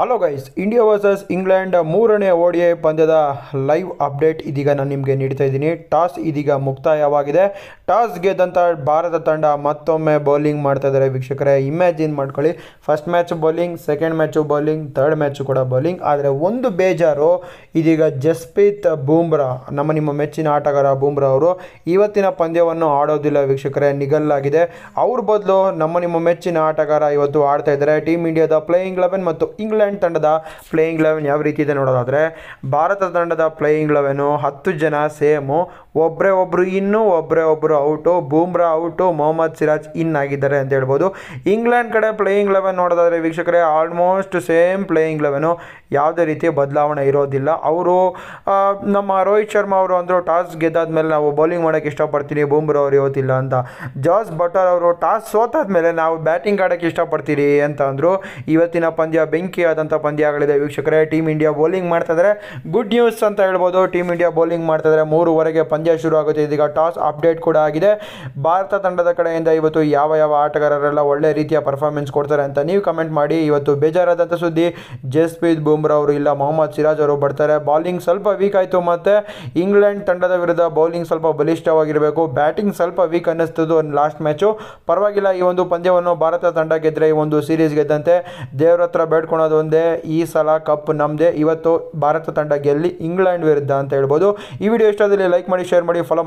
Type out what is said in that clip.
hello guys India versus England ಮೂರನೇ ಐ ಪಂದ್ಯದ ಲೈವ್ ಅಪ್ಡೇಟ್ ಇದೀಗ ನಾನು ನಿಮಗೆ ನೀಡ್ತಾ ಇದ್ದೀನಿ ಟಾಸ್ ಇದೀಗ ಮುಕ್ತಾಯವಾಗಿದೆ ಟಾಸ್ ಗೆದ್ದಂಥ ಭಾರತ ತಂಡ ಮತ್ತೊಮ್ಮೆ ಬೌಲಿಂಗ್ ಮಾಡ್ತಾ ಇದ್ದಾರೆ ವೀಕ್ಷಕರೇ ಇಮ್ಯಾಜಿನ್ ಮಾಡ್ಕೊಳ್ಳಿ first match bowling second match bowling third match ಕೂಡ ಬೌಲಿಂಗ್ ಆದರೆ ಒಂದು ಬೇಜಾರು ಇದೀಗ ಜಸ್ಪ್ರೀತ್ ಬೂಮ್ರಾ ನಮ್ಮ ನಿಮ್ಮ ಮೆಚ್ಚಿನ ಆಟಗಾರ ಬೂಮ್ರಾ ಅವರು ಇವತ್ತಿನ ಪಂದ್ಯವನ್ನು ಆಡೋದಿಲ್ಲ ವೀಕ್ಷಕರೇ ನಿಗಲ್ಲಾಗಿದೆ ಅವ್ರ ಬದಲು ನಮ್ಮ ನಿಮ್ಮ ಮೆಚ್ಚಿನ ಆಟಗಾರ ಇವತ್ತು ಆಡ್ತಾ ಇದ್ದಾರೆ ಟೀಮ್ ಇಂಡಿಯಾದ ಪ್ಲೇಯಿಂಗ್ ಲೆವೆನ್ ಮತ್ತು ಇಂಗ್ಲೆಂಡ್ ಇಂಗ್ಲೆಂಡ್ ತಂಡದ ಪ್ಲೇಯಿಂಗ್ ಲೆವೆನ್ ಯಾವ ರೀತಿ ಇದೆ ನೋಡೋದಾದರೆ ಭಾರತ ತಂಡದ ಪ್ಲೇಯಿಂಗ್ ಲೆವೆನು ಹತ್ತು ಜನ ಸೇಮು ಒಬ್ಬರೇ ಒಬ್ಬರು ಇನ್ನೂ ಒಬ್ಬರೇ ಒಬ್ಬರು out Bumrah out Mohammed Siraj in ಆಗಿದ್ದಾರೆ ಅಂತ ಹೇಳ್ಬೋದು ಇಂಗ್ಲೆಂಡ್ ಕಡೆ ಪ್ಲೇಯಿಂಗ್ ಲೆವೆನ್ ನೋಡೋದಾದರೆ ವೀಕ್ಷಕರೇ ಆಲ್ಮೋಸ್ಟ್ ಸೇಮ್ ಪ್ಲೇಯಿಂಗ್ ಲೆವೆನು ಯಾವುದೇ ರೀತಿಯ ಬದಲಾವಣೆ ಇರೋದಿಲ್ಲ ಅವರು ನಮ್ಮ ರೋಹಿತ್ ಶರ್ಮಾ ಅವರು ಅಂದರು ಟಾಸ್ ಗೆದ್ದಾದ ಮೇಲೆ ನಾವು ಬೌಲಿಂಗ್ ಮಾಡೋಕ್ಕೆ ಇಷ್ಟಪಡ್ತೀನಿ ಬೂಮ್ರಾ ಅವ್ರು ಇವತ್ತಿಲ್ಲ ಅಂತ ಜಾಸ್ ಬಟರ್ ಅವರು ಟಾಸ್ ಸೋತಾದ ಮೇಲೆ ನಾವು ಬ್ಯಾಟಿಂಗ್ ಆಡೋಕ್ಕೆ ಇಷ್ಟಪಡ್ತೀರಿ ಅಂತ ಅಂದರು ಇವತ್ತಿನ ಪಂದ್ಯ ಬೆಂಕಿಯಾದಂಥ ಪಂದ್ಯಗಳಿದೆ ವೀಕ್ಷಕರೇ ಟೀಮ್ ಇಂಡಿಯಾ ಬೌಲಿಂಗ್ ಮಾಡ್ತಾಯಿದ್ರೆ ಗುಡ್ ನ್ಯೂಸ್ ಅಂತ ಹೇಳ್ಬೋದು ಟೀಮ್ ಇಂಡಿಯಾ ಬೌಲಿಂಗ್ ಮಾಡ್ತಾಯಿದ್ರೆ ಮೂರುವರೆಗೆ ಪಂದ್ಯ ಶುರು ಆಗುತ್ತೆ ಇದೀಗ ಟಾಸ್ ಅಪ್ಡೇಟ್ ಕೂಡ ಆಗಿದೆ ಭಾರತ ತಂಡದ ಕಡೆಯಿಂದ ಇವತ್ತು ಯಾವ ಯಾವ ಆಟಗಾರರೆಲ್ಲ ಒಳ್ಳೆ ರೀತಿಯ ಪರ್ಫಾರ್ಮೆನ್ಸ್ ಕೊಡ್ತಾರೆ ಅಂತ ನೀವು ಕಮೆಂಟ್ ಮಾಡಿ ಇವತ್ತು ಬೇಜಾರಾದಂಥ ಸುದ್ದಿ ಜಸ್ಪ್ರೀತ್ ಬೂಮ್ ಬುಮ್ರಾ ಅವರು ಇಲ್ಲ ಮೊಹಮ್ಮದ್ ಸಿರಾಜ್ ಅವರು ಬರ್ತಾರೆ ಬೌಲಿಂಗ್ ಸ್ವಲ್ಪ ವೀಕ್ ಆಯಿತು ಮತ್ತೆ ಇಂಗ್ಲೆಂಡ್ ತಂಡದ ವಿರುದ್ಧ ಬೌಲಿಂಗ್ ಸ್ವಲ್ಪ ಬಲಿಷ್ಠವಾಗಿರಬೇಕು ಬ್ಯಾಟಿಂಗ್ ಸ್ವಲ್ಪ ವೀಕ್ ಅನ್ನಿಸ್ತದ್ದು ಲಾಸ್ಟ್ ಮ್ಯಾಚು ಪರವಾಗಿಲ್ಲ ಈ ಒಂದು ಪಂದ್ಯವನ್ನು ಭಾರತ ತಂಡ ಗೆದ್ದರೆ ಈ ಒಂದು ಸೀರೀಸ್ ಗೆದ್ದಂತೆ ದೇವ್ರ ಹತ್ರ ಬೇಡ್ಕೊಳೋದೊಂದೇ ಈ ಸಲ ಕಪ್ ನಮ್ಮದೇ ಇವತ್ತು ಭಾರತ ತಂಡ ಗೆಲ್ಲಿ ಇಂಗ್ಲೆಂಡ್ ವಿರುದ್ಧ ಅಂತ ಹೇಳ್ಬೋದು ಈ ವಿಡಿಯೋ ಇಷ್ಟದಲ್ಲಿ ಲೈಕ್ ಮಾಡಿ ಶೇರ್ ಮಾಡಿ ಫಾಲೋ